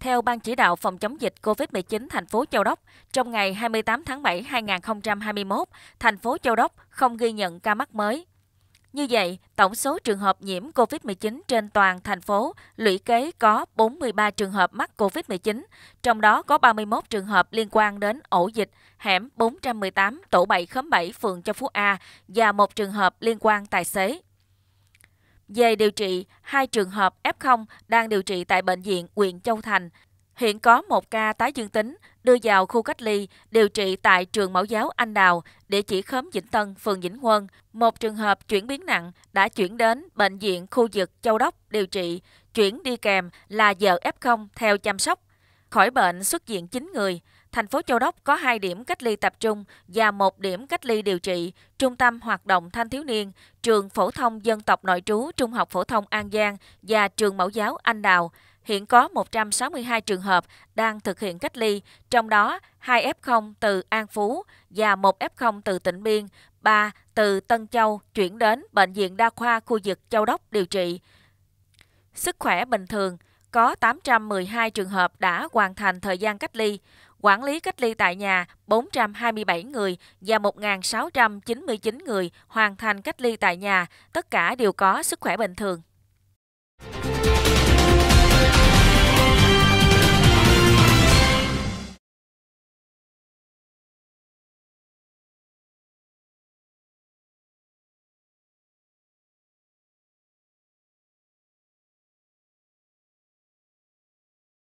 Theo Ban chỉ đạo phòng chống dịch COVID-19 thành phố Châu Đốc, trong ngày 28 tháng 7 2021, thành phố Châu Đốc không ghi nhận ca mắc mới. Như vậy, tổng số trường hợp nhiễm COVID-19 trên toàn thành phố lũy kế có 43 trường hợp mắc COVID-19, trong đó có 31 trường hợp liên quan đến ổ dịch hẻm 418 tổ 7 khóm 7 phường Châu Phú A và một trường hợp liên quan tài xế về điều trị hai trường hợp F0 đang điều trị tại bệnh viện huyện Châu Thành. Hiện có một ca tái dương tính đưa vào khu cách ly điều trị tại trường mẫu giáo Anh Đào, địa chỉ khóm Vĩnh Tân, phường Vĩnh Huân. Một trường hợp chuyển biến nặng đã chuyển đến bệnh viện khu vực Châu Đốc điều trị, chuyển đi kèm là vợ F0 theo chăm sóc. Khỏi bệnh xuất viện 9 người thành phố Châu Đốc có 2 điểm cách ly tập trung và một điểm cách ly điều trị, trung tâm hoạt động thanh thiếu niên, trường phổ thông dân tộc nội trú Trung học phổ thông An Giang và trường mẫu giáo Anh Đào. Hiện có 162 trường hợp đang thực hiện cách ly, trong đó 2 F0 từ An Phú và 1 F0 từ tỉnh Biên, 3 từ Tân Châu chuyển đến Bệnh viện Đa khoa khu vực Châu Đốc điều trị. Sức khỏe bình thường, có 812 trường hợp đã hoàn thành thời gian cách ly, quản lý cách ly tại nhà 427 người và 1.699 người hoàn thành cách ly tại nhà, tất cả đều có sức khỏe bình thường.